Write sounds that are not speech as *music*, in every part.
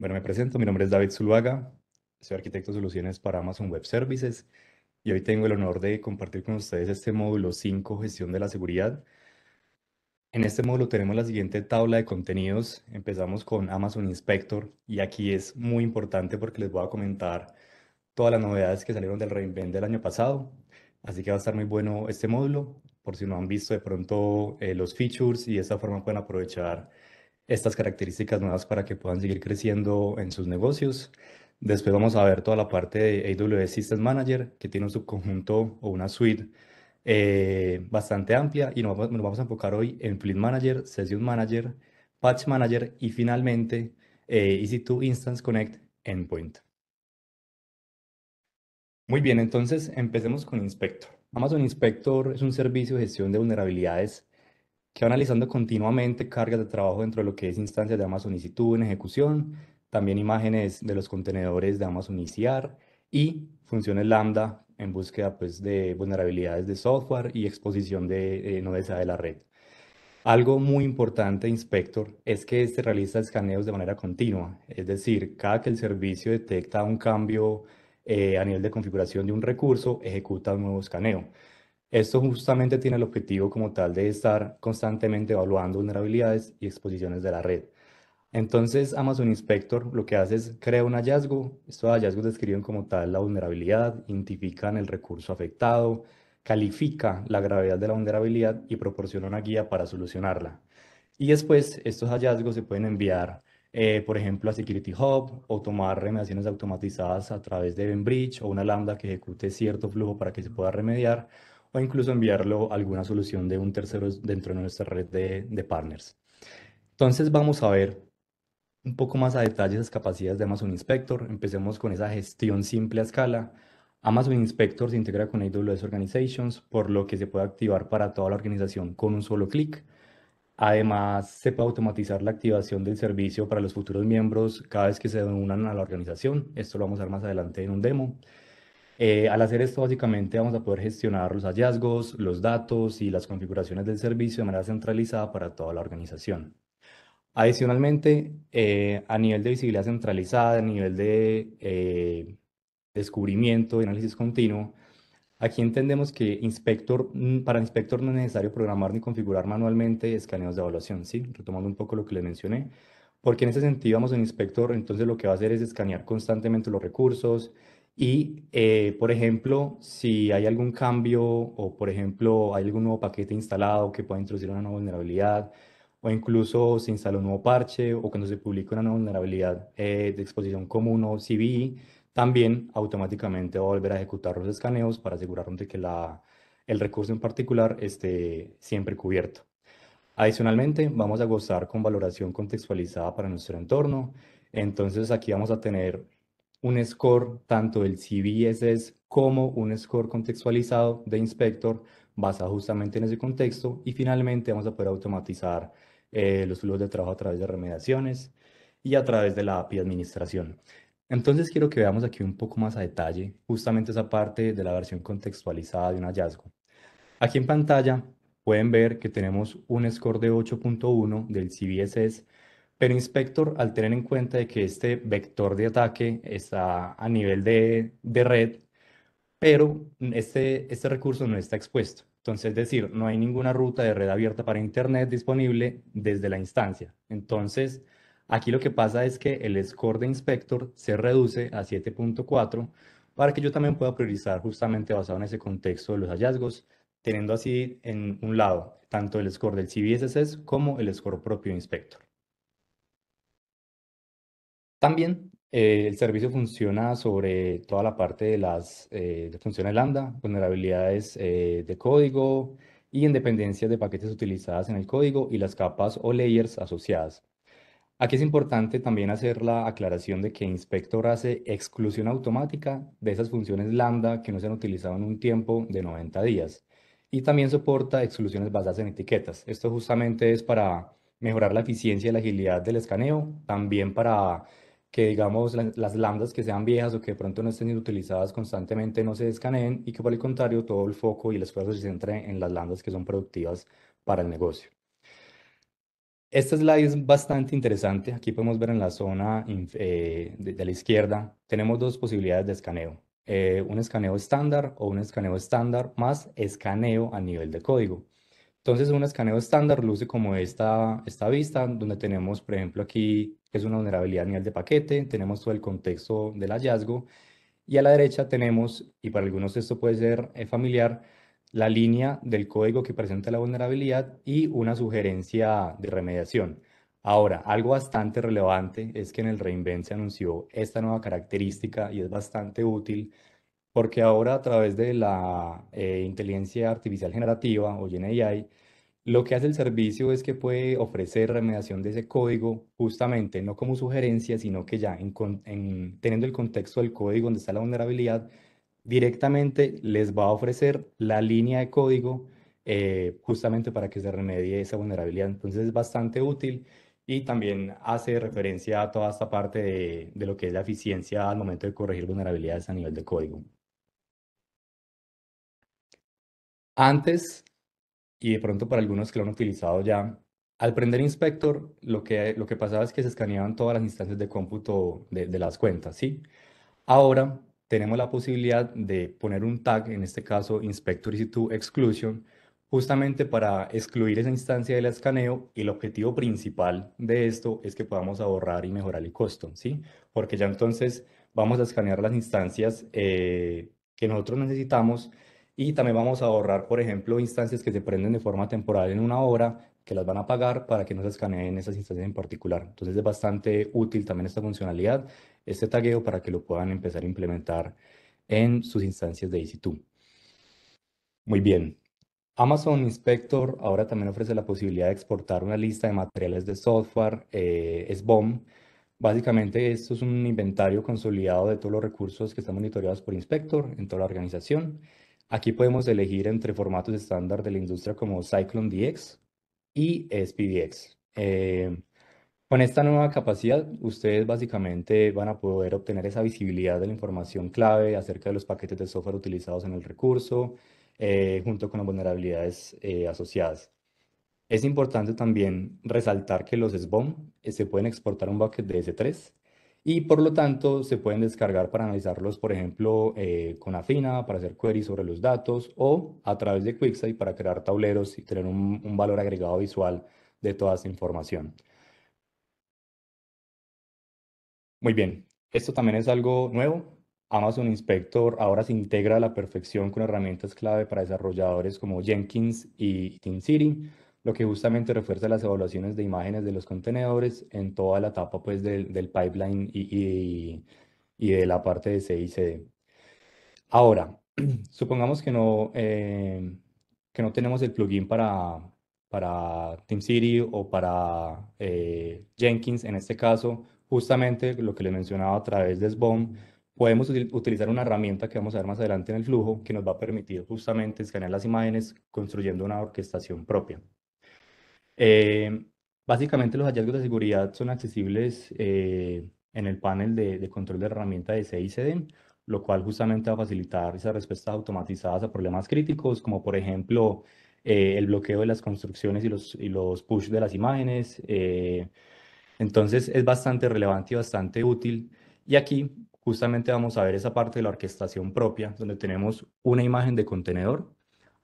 Bueno, me presento, mi nombre es David Zuluaga, soy arquitecto de soluciones para Amazon Web Services y hoy tengo el honor de compartir con ustedes este módulo 5, gestión de la seguridad. En este módulo tenemos la siguiente tabla de contenidos. Empezamos con Amazon Inspector y aquí es muy importante porque les voy a comentar todas las novedades que salieron del reinvent del año pasado. Así que va a estar muy bueno este módulo. Por si no han visto de pronto eh, los features y de esta forma pueden aprovechar estas características nuevas para que puedan seguir creciendo en sus negocios. Después vamos a ver toda la parte de AWS Systems Manager, que tiene un subconjunto o una suite eh, bastante amplia y nos vamos, a enfocar hoy en Fleet Manager, Session Manager, Patch Manager y finalmente eh, EC2 Instance Connect Endpoint. Muy bien, entonces empecemos con Inspector. Amazon Inspector es un servicio de gestión de vulnerabilidades que va analizando continuamente cargas de trabajo dentro de lo que es instancias de Amazon EC2 en ejecución, también imágenes de los contenedores de Amazon ECR y funciones lambda en búsqueda pues, de vulnerabilidades de software y exposición de eh, no de la red. Algo muy importante, Inspector, es que este realiza escaneos de manera continua, es decir, cada que el servicio detecta un cambio eh, a nivel de configuración de un recurso, ejecuta un nuevo escaneo. Esto justamente tiene el objetivo como tal de estar constantemente evaluando vulnerabilidades y exposiciones de la red. Entonces, Amazon Inspector lo que hace es crear un hallazgo. Estos hallazgos describen como tal la vulnerabilidad, identifican el recurso afectado, califica la gravedad de la vulnerabilidad y proporciona una guía para solucionarla. Y después, estos hallazgos se pueden enviar, eh, por ejemplo, a Security Hub o tomar remediaciones automatizadas a través de EventBridge o una lambda que ejecute cierto flujo para que se pueda remediar o incluso enviarlo a alguna solución de un tercero dentro de nuestra red de, de partners. Entonces vamos a ver un poco más a detalle esas capacidades de Amazon Inspector. Empecemos con esa gestión simple a escala. Amazon Inspector se integra con AWS Organizations, por lo que se puede activar para toda la organización con un solo clic. Además, se puede automatizar la activación del servicio para los futuros miembros cada vez que se unan a la organización. Esto lo vamos a ver más adelante en un demo. Eh, al hacer esto, básicamente vamos a poder gestionar los hallazgos, los datos y las configuraciones del servicio de manera centralizada para toda la organización. Adicionalmente, eh, a nivel de visibilidad centralizada, a nivel de eh, descubrimiento y análisis continuo, aquí entendemos que inspector, mm, para inspector no es necesario programar ni configurar manualmente escaneos de evaluación, ¿sí? retomando un poco lo que le mencioné, porque en ese sentido vamos en inspector, entonces lo que va a hacer es escanear constantemente los recursos, y, eh, por ejemplo, si hay algún cambio o, por ejemplo, hay algún nuevo paquete instalado que pueda introducir una nueva vulnerabilidad, o incluso se instala un nuevo parche o cuando se publica una nueva vulnerabilidad eh, de exposición común o CVE, también automáticamente va a volver a ejecutar los escaneos para asegurarnos de que la, el recurso en particular esté siempre cubierto. Adicionalmente, vamos a gozar con valoración contextualizada para nuestro entorno. Entonces, aquí vamos a tener un score, tanto del CVSS como un score contextualizado de Inspector basado justamente en ese contexto. Y finalmente vamos a poder automatizar eh, los flujos de trabajo a través de remediaciones y a través de la API de administración. Entonces quiero que veamos aquí un poco más a detalle justamente esa parte de la versión contextualizada de un hallazgo. Aquí en pantalla pueden ver que tenemos un score de 8.1 del CVSS pero Inspector, al tener en cuenta de que este vector de ataque está a nivel de, red, pero este, este recurso no está expuesto. Entonces, es decir, no hay ninguna ruta de red abierta para Internet disponible desde la instancia. Entonces, aquí lo que pasa es que el score de Inspector se reduce a 7.4 para que yo también pueda priorizar justamente basado en ese contexto de los hallazgos, teniendo así en un lado tanto el score del CVSS como el score propio de Inspector. También eh, el servicio funciona sobre toda la parte de las eh, funciones lambda, vulnerabilidades eh, de código y independencias de paquetes utilizadas en el código y las capas o layers asociadas. Aquí es importante también hacer la aclaración de que Inspector hace exclusión automática de esas funciones lambda que no se han utilizado en un tiempo de 90 días. Y también soporta exclusiones basadas en etiquetas. Esto justamente es para mejorar la eficiencia y la agilidad del escaneo, también para que digamos las lambdas que sean viejas o que de pronto no estén utilizadas constantemente no se escaneen y que por el contrario todo el foco y el esfuerzo se centre en las lambdas que son productivas para el negocio. Esta slide es bastante interesante. Aquí podemos ver en la zona eh, de, la izquierda, tenemos dos posibilidades de escaneo. Eh, un escaneo estándar o un escaneo estándar más escaneo a nivel de código. Entonces, un escaneo estándar luce como esta, esta vista, donde tenemos, por ejemplo, aquí es una vulnerabilidad a nivel de paquete, tenemos todo el contexto del hallazgo y a la derecha tenemos, y para algunos esto puede ser eh, familiar, la línea del código que presenta la vulnerabilidad y una sugerencia de remediación. Ahora, algo bastante relevante es que en el reinvent se anunció esta nueva característica y es bastante útil porque ahora a través de la eh, inteligencia artificial generativa o GNI, lo que hace el servicio es que puede ofrecer remediación de ese código justamente no como sugerencia, sino que ya en, teniendo el contexto del código donde está la vulnerabilidad, directamente les va a ofrecer la línea de código eh, justamente para que se remedie esa vulnerabilidad. Entonces es bastante útil y también hace referencia a toda esta parte de, de lo que es la eficiencia al momento de corregir vulnerabilidades a nivel de código. Antes y de pronto para algunos que lo han utilizado ya, al prender Inspector, lo que, lo que pasaba es que se escaneaban todas las instancias de cómputo de, las cuentas, ¿sí? Ahora tenemos la posibilidad de poner un tag, en este caso Inspector Easy to Exclusion, justamente para excluir esa instancia del escaneo y el objetivo principal de esto es que podamos ahorrar y mejorar el costo, ¿sí? Porque ya entonces vamos a escanear las instancias eh, que nosotros necesitamos y también vamos a ahorrar, por ejemplo, instancias que se prenden de forma temporal en una hora, que las van a pagar para que no se escaneen esas instancias en particular. Entonces es bastante útil también esta funcionalidad, este tagueo, para que lo puedan empezar a implementar en sus instancias de EC2. Muy bien. Amazon Inspector ahora también ofrece la posibilidad de exportar una lista de materiales de software, eh, SBOM, Básicamente, esto es un inventario consolidado de todos los recursos que están monitoreados por Inspector en toda la organización Aquí podemos elegir entre formatos estándar de la industria como Cyclone DX y SPDX. Eh, con esta nueva capacidad, ustedes básicamente van a poder obtener esa visibilidad de la información clave acerca de los paquetes de software utilizados en el recurso, eh, junto con las vulnerabilidades eh, asociadas. Es importante también resaltar que los SBOM se pueden exportar a un bucket de S3 y por lo tanto se pueden descargar para analizarlos, por ejemplo, eh, con Afina para hacer queries sobre los datos o a través de QuickSight para crear tableros y tener un, un valor agregado visual de toda esa información. Muy bien, esto también es algo nuevo. Amazon Inspector ahora se integra a la perfección con herramientas clave para desarrolladores como Jenkins y TeamCity lo que justamente refuerza las evaluaciones de imágenes de los contenedores en toda la etapa pues, del, pipeline y, de la parte de CICD. Ahora, *clears throat* supongamos que no, eh, que no tenemos el plugin para, para TeamCity o para eh, Jenkins, en este caso, justamente lo que le mencionaba a través de SBOM, podemos utilizar una herramienta que vamos a ver más adelante en el flujo que nos va a permitir justamente escanear las imágenes construyendo una orquestación propia. Eh, básicamente los hallazgos de seguridad son accesibles eh, en el panel de, control de herramienta de CICD, lo cual justamente va a facilitar esas respuestas automatizadas a problemas críticos, como por ejemplo eh, el bloqueo de las construcciones y los push de las imágenes. entonces es bastante relevante y bastante útil. Y aquí justamente vamos a ver esa parte de la orquestación propia, donde tenemos una imagen de contenedor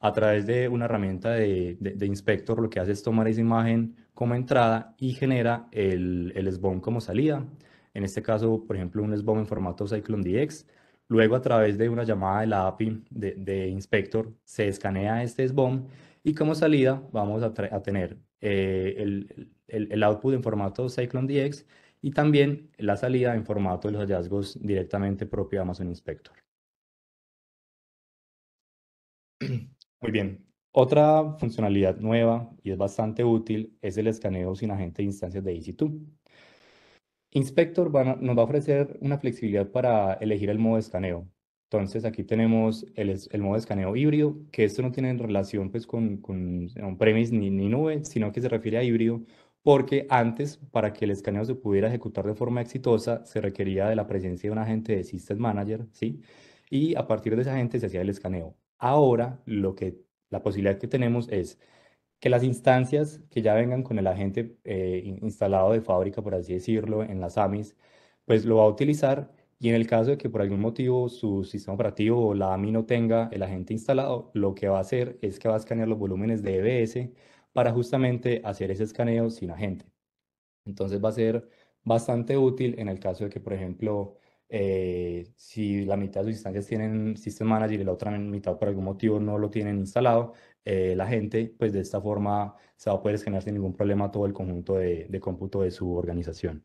a través de una herramienta de, Inspector, lo que hace es tomar esa imagen como entrada y genera el, el SBOM como salida. En este caso, por ejemplo, un SBOM en formato Cyclone DX. Luego, a través de una llamada de la API de, Inspector, se escanea este SBOM y como salida vamos a, tener eh, el, output en formato Cyclone DX y también la salida en formato de los hallazgos directamente propio de Amazon Inspector. *clears throat* Muy bien. Otra funcionalidad nueva y es bastante útil es el escaneo sin agente de instancias de ec Inspector nos va a ofrecer una flexibilidad para elegir el modo de escaneo. Entonces aquí tenemos el, modo de escaneo híbrido, que esto no tiene relación pues, con, con on-premise ni, ni nube, sino que se refiere a híbrido porque antes, para que el escaneo se pudiera ejecutar de forma exitosa, se requería de la presencia de un agente de System Manager, ¿sí? Y a partir de ese agente se hacía el escaneo. Ahora, lo que, la posibilidad que tenemos es que las instancias que ya vengan con el agente eh, instalado de fábrica, por así decirlo, en las AMIs, pues lo va a utilizar y en el caso de que por algún motivo su sistema operativo o la AMI no tenga el agente instalado, lo que va a hacer es que va a escanear los volúmenes de EBS para justamente hacer ese escaneo sin agente. Entonces va a ser bastante útil en el caso de que, por ejemplo, eh, si la mitad de sus instancias tienen System Manager y la otra mitad por algún motivo no lo tienen instalado, eh, la gente, pues de esta forma se va a poder sin ningún problema todo el conjunto de, cómputo de su organización.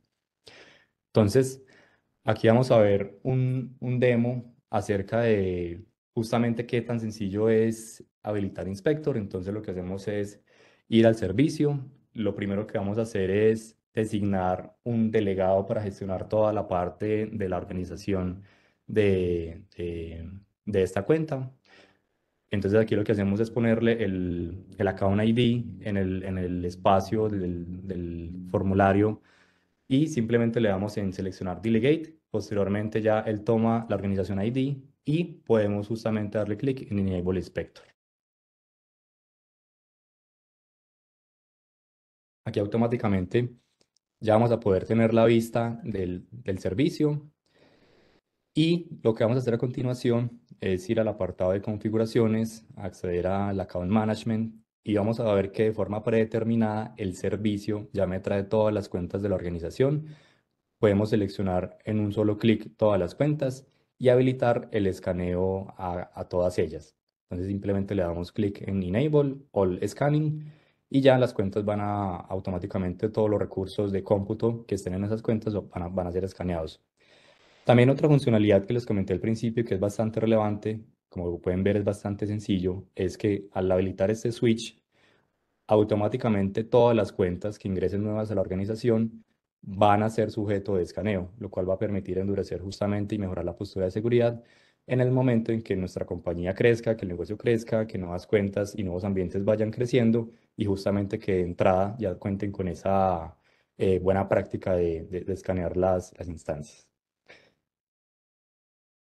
Entonces, aquí vamos a ver un demo acerca de justamente qué tan sencillo es habilitar Inspector. Entonces, lo que hacemos es ir al servicio. Lo primero que vamos a hacer es designar un delegado para gestionar toda la parte de la organización de, eh, de, esta cuenta. Entonces aquí lo que hacemos es ponerle el, el account ID en el, en el espacio del, del formulario y simplemente le damos en seleccionar delegate. Posteriormente ya él toma la organización ID y podemos justamente darle clic en Enable Inspector. Aquí automáticamente ya vamos a poder tener la vista del, del servicio. Y lo que vamos a hacer a continuación es ir al apartado de configuraciones, acceder al Account Management y vamos a ver que de forma predeterminada el servicio ya me trae todas las cuentas de la organización. Podemos seleccionar en un solo clic todas las cuentas y habilitar el escaneo a, a todas ellas. Entonces simplemente le damos clic en Enable All Scanning y ya las cuentas van a automáticamente todos los recursos de cómputo que estén en esas cuentas van a, van a ser escaneados. También otra funcionalidad que les comenté al principio que es bastante relevante, como pueden ver es bastante sencillo, es que al habilitar este switch, automáticamente todas las cuentas que ingresen nuevas a la organización van a ser sujeto de escaneo, lo cual va a permitir endurecer justamente y mejorar la postura de seguridad en el momento en que nuestra compañía crezca, que el negocio crezca, que nuevas cuentas y nuevos ambientes vayan creciendo y justamente que de entrada ya cuenten con esa eh, buena práctica de, de, escanear las, las, instancias.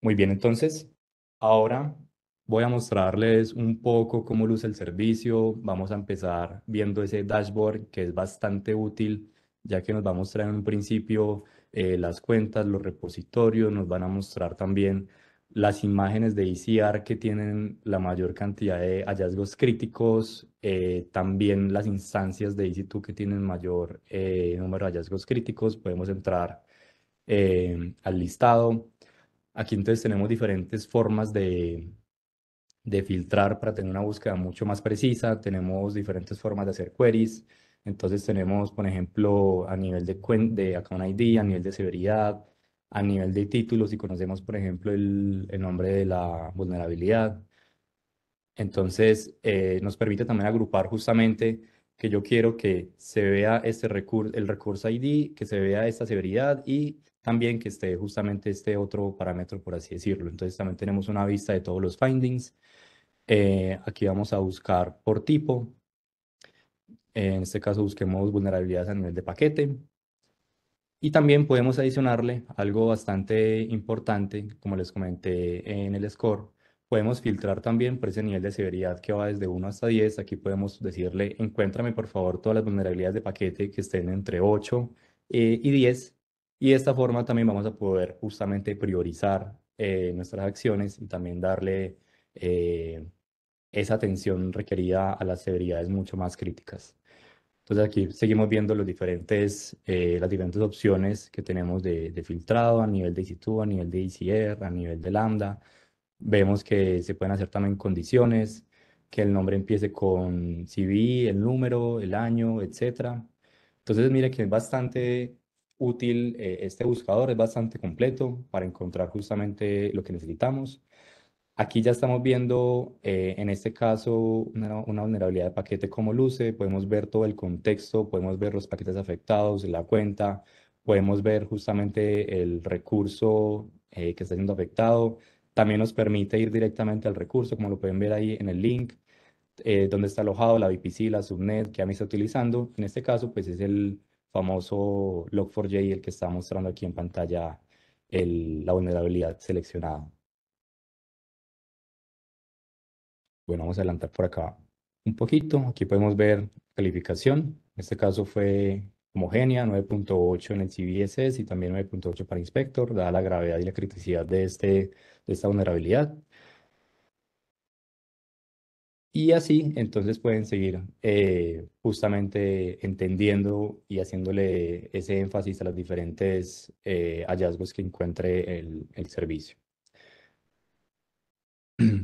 Muy bien, entonces, ahora voy a mostrarles un poco cómo luce el servicio. Vamos a empezar viendo ese dashboard que es bastante útil, ya que nos va a mostrar en un principio eh, las cuentas, los repositorios, nos van a mostrar también las imágenes de ICR que tienen la mayor cantidad de hallazgos críticos, eh, también las instancias de EC2 que tienen mayor eh, número de hallazgos críticos, podemos entrar eh, al listado. Aquí entonces tenemos diferentes formas de, de filtrar para tener una búsqueda mucho más precisa, tenemos diferentes formas de hacer queries, entonces tenemos, por ejemplo, a nivel de, de account ID, a nivel de severidad, a nivel de títulos, si conocemos, por ejemplo, el, nombre de la vulnerabilidad. Entonces, eh, nos permite también agrupar justamente que yo quiero que se vea este el recurso ID, que se vea esta severidad y también que esté justamente este otro parámetro, por así decirlo. Entonces, también tenemos una vista de todos los findings. Eh, aquí vamos a buscar por tipo. En este caso, busquemos vulnerabilidades a nivel de paquete. Y también podemos adicionarle algo bastante importante, como les comenté en el score, podemos filtrar también por ese nivel de severidad que va desde 1 hasta 10. Aquí podemos decirle, encuéntrame por favor todas las vulnerabilidades de paquete que estén entre 8 eh, y 10. Y de esta forma también vamos a poder justamente priorizar eh, nuestras acciones y también darle eh, esa atención requerida a las severidades mucho más críticas. Entonces aquí seguimos viendo los diferentes, eh, las diferentes opciones que tenemos de, filtrado a nivel de IC2, a nivel de ICR, a nivel de Lambda. Vemos que se pueden hacer también condiciones, que el nombre empiece con CV, el número, el año, etc. Entonces mire que es bastante útil eh, este buscador, es bastante completo para encontrar justamente lo que necesitamos. Aquí ya estamos viendo, eh, en este caso, una, vulnerabilidad de paquete como luce. Podemos ver todo el contexto, podemos ver los paquetes afectados, la cuenta, podemos ver justamente el recurso eh, que está siendo afectado. También nos permite ir directamente al recurso, como lo pueden ver ahí en el link, eh, donde está alojado la VPC, la subnet que a mí está utilizando. En este caso, pues es el famoso Log4j, el que está mostrando aquí en pantalla la vulnerabilidad seleccionada. Bueno, vamos a adelantar por acá un poquito. Aquí podemos ver calificación. En este caso fue homogénea, 9.8 en el CVSS y también 9.8 para Inspector, dada la gravedad y la criticidad de, este, esta vulnerabilidad. Y así, entonces pueden seguir eh, justamente entendiendo y haciéndole ese énfasis a los diferentes eh, hallazgos que encuentre el, el servicio. *clears throat*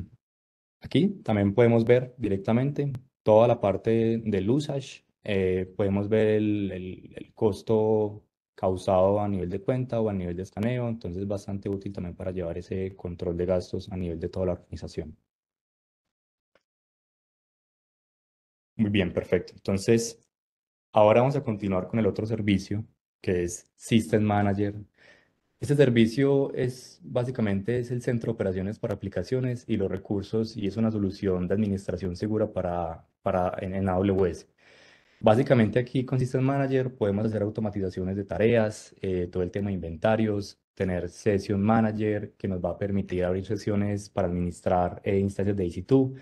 Aquí también podemos ver directamente toda la parte del usage. Eh, podemos ver el, costo causado a nivel de cuenta o a nivel de escaneo, entonces es bastante útil también para llevar ese control de gastos a nivel de toda la organización. Muy bien, perfecto. Entonces, ahora vamos a continuar con el otro servicio que es System Manager este servicio es básicamente es el centro de operaciones para aplicaciones y los recursos y es una solución de administración segura para, para en, AWS. Básicamente aquí con System Manager podemos hacer automatizaciones de tareas, eh, todo el tema de inventarios, tener Session Manager que nos va a permitir abrir sesiones para administrar eh, instancias de EC2,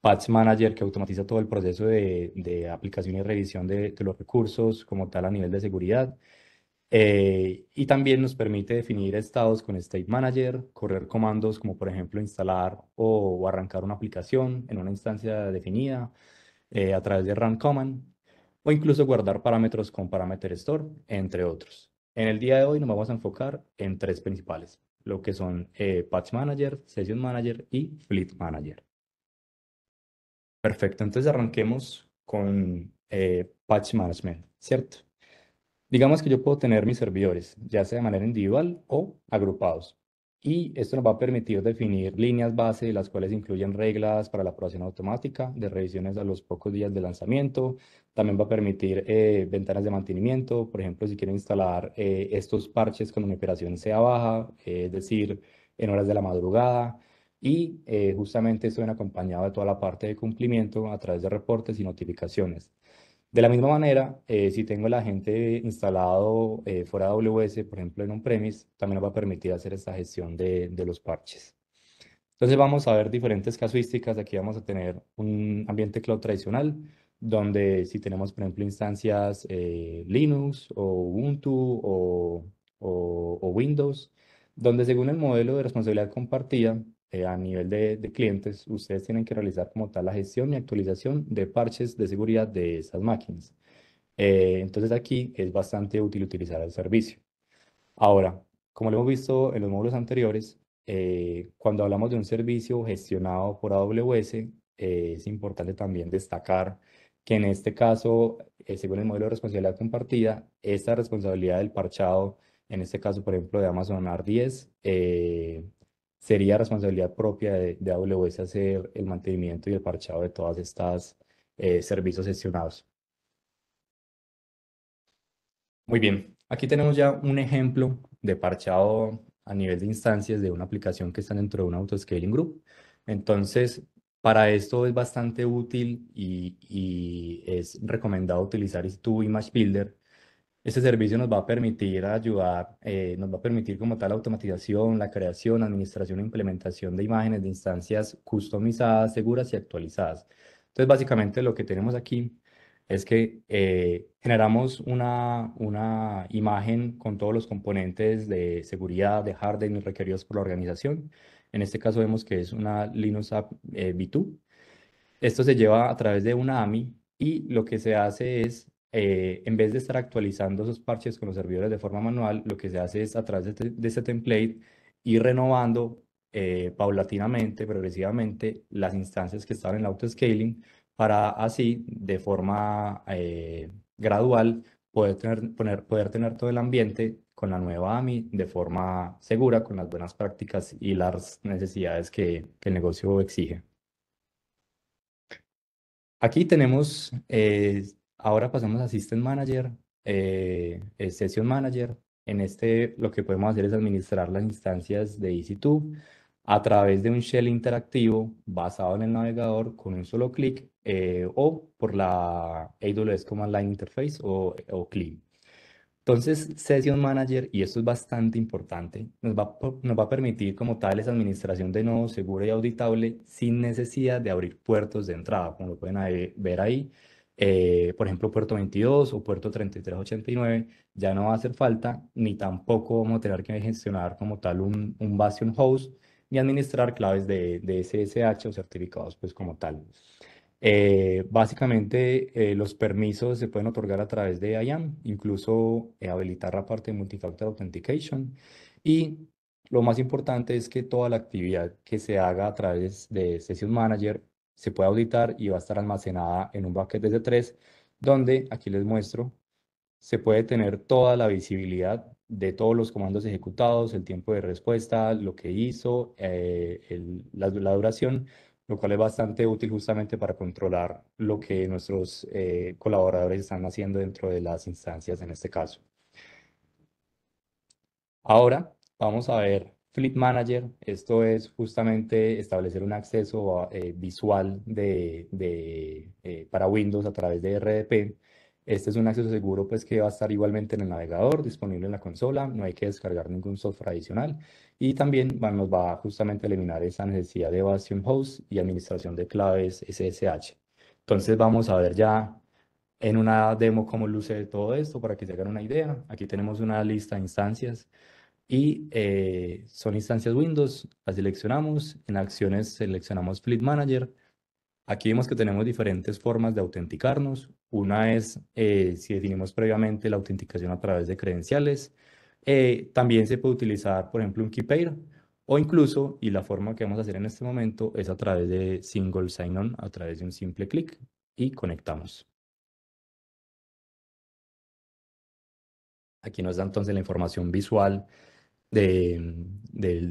Patch Manager que automatiza todo el proceso de, de aplicación y revisión de, de los recursos como tal a nivel de seguridad eh, y también nos permite definir estados con State Manager, correr comandos como por ejemplo instalar o, arrancar una aplicación en una instancia definida eh, a través de run command o incluso guardar parámetros con parameter store, entre otros. En el día de hoy nos vamos a enfocar en tres principales, lo que son eh, Patch Manager, Session Manager y Fleet Manager. Perfecto, entonces arranquemos con Patch Management, ¿cierto? Digamos que yo puedo tener mis servidores, ya sea de manera individual o agrupados. Y esto nos va a permitir definir líneas base, las cuales incluyen reglas para la aprobación automática de revisiones a los pocos días de lanzamiento. También va a permitir eh, ventanas de mantenimiento, por ejemplo, si quiero instalar eh, estos parches cuando mi operación sea baja, eh, es decir, en horas de la madrugada. Y justamente esto viene acompañado de toda la parte de cumplimiento a través de reportes y notificaciones. De la misma manera, eh, si tengo el agente instalado eh, fuera de AWS, por ejemplo, en un premise, también nos va a permitir hacer esta gestión de, los parches. Entonces vamos a ver diferentes casuísticas. Aquí vamos a tener un ambiente cloud tradicional, donde si tenemos, por ejemplo, instancias eh, Linux o Ubuntu o Windows, donde según el modelo de responsabilidad compartida, eh, a nivel de, clientes, ustedes tienen que realizar como tal la gestión y actualización de parches de seguridad de esas máquinas. Eh, entonces aquí es bastante útil utilizar el servicio. Ahora, como lo hemos visto en los módulos anteriores, eh, cuando hablamos de un servicio gestionado por AWS, es importante también destacar que en este caso, según el modelo de responsabilidad compartida, esta responsabilidad del parchado, en este caso, por ejemplo, de Amazon R10, sería responsabilidad propia de, AWS hacer el mantenimiento y el parchado de todas estas eh, servicios gestionados. Muy bien, aquí tenemos ya un ejemplo de parchado a nivel de instancias de una aplicación que está dentro de un autoscaling group. Entonces, para esto es bastante útil y, es recomendado utilizar tu Image Builder este servicio nos va a permitir ayudar, eh, nos va a permitir como tal la automatización, la creación, administración e implementación de imágenes de instancias customizadas, seguras y actualizadas. Entonces, básicamente lo que tenemos aquí es que eh, generamos una, una imagen con todos los componentes de seguridad, de hardening requeridos por la organización. En este caso vemos que es una Linux App eh, 2 Esto se lleva a través de una AMI y lo que se hace es eh, en vez de estar actualizando esos parches con los servidores de forma manual, lo que se hace es a través de este, este template ir renovando eh, paulatinamente, progresivamente, las instancias que estaban en el auto-scaling para así, de forma eh, gradual, poder tener, poner, poder tener todo el ambiente con la nueva AMI de forma segura, con las buenas prácticas y las necesidades que, el negocio exige. Aquí tenemos Ahora pasamos a System Manager, eh, eh, Session Manager. En este lo que podemos hacer es administrar las instancias de EasyTube a través de un shell interactivo basado en el navegador con un solo clic eh, o por la AWS Command Line Interface o, CLI. Entonces, Session Manager, y esto es bastante importante, nos va, nos va a permitir como tal esa administración de nodos segura y auditable sin necesidad de abrir puertos de entrada, como lo pueden ver ahí. Eh, por ejemplo, puerto 22 o puerto 3389, ya no va a hacer falta, ni tampoco vamos a tener que gestionar como tal un, un Bastion host, ni administrar claves de, SSH o certificados pues como tal. Eh, básicamente, eh, los permisos se pueden otorgar a través de IAM, incluso habilitar la parte de Multifactor Authentication. Y lo más importante es que toda la actividad que se haga a través de Session Manager se puede auditar y va a estar almacenada en un bucket S3, donde aquí les muestro, se puede tener toda la visibilidad de todos los comandos ejecutados, el tiempo de respuesta, lo que hizo, eh, la, duración, lo cual es bastante útil justamente para controlar lo que nuestros eh, colaboradores están haciendo dentro de las instancias en este caso. Ahora vamos a ver Flip Manager, esto es justamente establecer un acceso eh, visual de, eh, para Windows a través de RDP. Este es un acceso seguro pues, que va a estar igualmente en el navegador, disponible en la consola, no hay que descargar ningún software adicional y también nos va justamente a eliminar esa necesidad de Bastion Host y administración de claves SSH. Entonces vamos a ver ya en una demo cómo luce todo esto para que se hagan una idea. Aquí tenemos una lista de instancias y eh, son instancias Windows, las seleccionamos, en acciones seleccionamos Fleet Manager. Aquí vemos que tenemos diferentes formas de autenticarnos. Una es eh, si definimos previamente la autenticación a través de credenciales. Eh, también se puede utilizar, por ejemplo, un key o incluso, y la forma que vamos a hacer en este momento, es a través de single sign-on, a través de un simple clic y conectamos. Aquí nos da entonces la información visual del,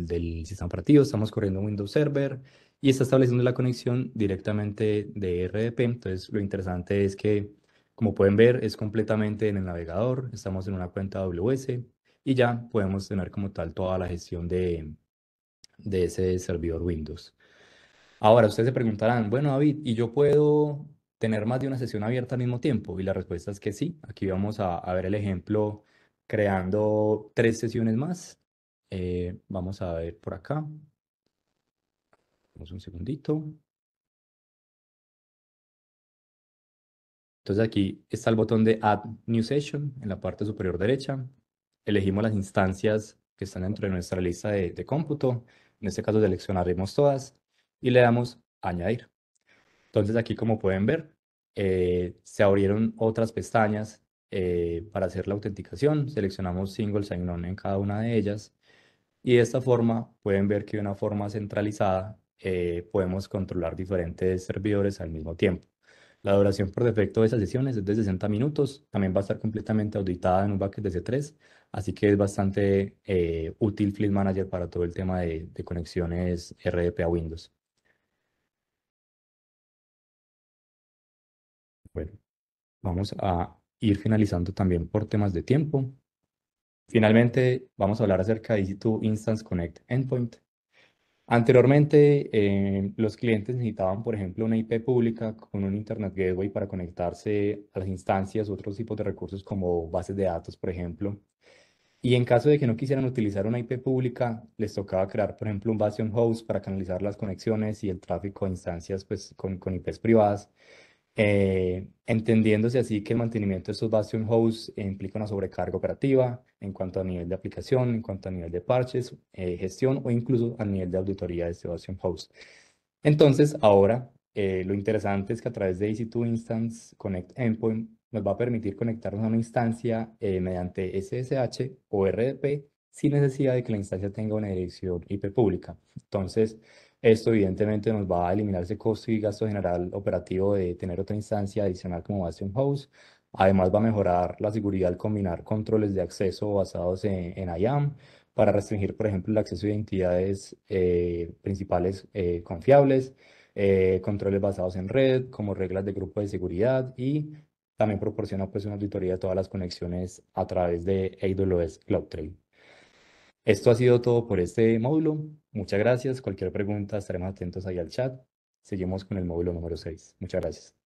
del, sistema operativo, estamos corriendo Windows Server y está estableciendo la conexión directamente de RDP. Entonces, lo interesante es que, como pueden ver, es completamente en el navegador, estamos en una cuenta WS y ya podemos tener como tal toda la gestión de, ese servidor Windows. Ahora, ustedes se preguntarán, bueno, David, ¿y yo puedo tener más de una sesión abierta al mismo tiempo? Y la respuesta es que sí. Aquí vamos a ver el ejemplo creando tres sesiones más eh, vamos a ver por acá. Vamos un segundito. Entonces aquí está el botón de Add New Session en la parte superior derecha. Elegimos las instancias que están dentro de nuestra lista de, cómputo. En este caso seleccionaremos todas y le damos Añadir. Entonces aquí como pueden ver, eh, se abrieron otras pestañas eh, para hacer la autenticación. Seleccionamos Single Sign-On en cada una de ellas y de esta forma pueden ver que de una forma centralizada eh, podemos controlar diferentes servidores al mismo tiempo. La duración por defecto de esas sesiones es de 60 minutos, también va a estar completamente auditada en un bucket de C3, así que es bastante eh, útil Fleet Manager para todo el tema de conexiones RDP a Windows. Bueno, vamos a ir finalizando también por temas de tiempo. Finalmente, vamos a hablar acerca de ec Instance Connect Endpoint. Anteriormente, eh, los clientes necesitaban, por ejemplo, una IP pública con un Internet Gateway para conectarse a las instancias otros tipos de recursos como bases de datos, por ejemplo. Y en caso de que no quisieran utilizar una IP pública, les tocaba crear, por ejemplo, un Bastion Host para canalizar las conexiones y el tráfico a instancias pues, con, con IPs privadas. Eh, entendiéndose así que el mantenimiento de estos Bastion Hosts eh, implica una sobrecarga operativa en cuanto a nivel de aplicación, en cuanto a nivel de parches, eh, gestión o incluso a nivel de auditoría de este Bastion Host. Entonces, ahora lo interesante es que a través de EC2 Instance Connect Endpoint nos va a permitir conectarnos a una instancia mediante SSH o RDP sin necesidad de que la instancia tenga una dirección IP pública. Entonces, esto evidentemente nos va a eliminar ese costo y gasto general operativo de tener otra instancia adicional como Bastion host. Además va a mejorar la seguridad al combinar controles de acceso basados en, IAM para restringir, por ejemplo, el acceso a identidades eh, principales eh, confiables, eh, controles basados en red, como reglas de grupo de seguridad y también proporciona pues, una auditoría de todas las conexiones a través de AWS CloudTrail. Esto ha sido todo por este módulo. Muchas gracias. Cualquier pregunta estaremos atentos ahí al chat. Seguimos con el módulo número 6. Muchas gracias.